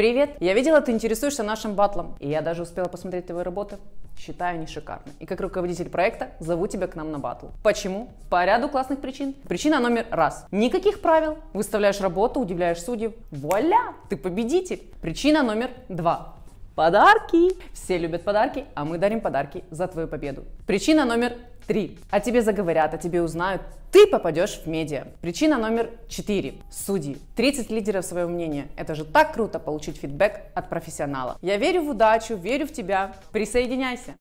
Привет! Я видела, ты интересуешься нашим батлом, и я даже успела посмотреть твою работу, Считаю, они шикарны. И как руководитель проекта зову тебя к нам на батл. Почему? По ряду классных причин. Причина номер раз. Никаких правил. Выставляешь работу, удивляешь судьи. Вуаля! Ты победитель! Причина номер два. Подарки! Все любят подарки, а мы дарим подарки за твою победу. Причина номер Три. О тебе заговорят, о тебе узнают, ты попадешь в медиа. Причина номер четыре. Судьи. 30 лидеров своего мнения. Это же так круто получить фидбэк от профессионала. Я верю в удачу, верю в тебя. Присоединяйся.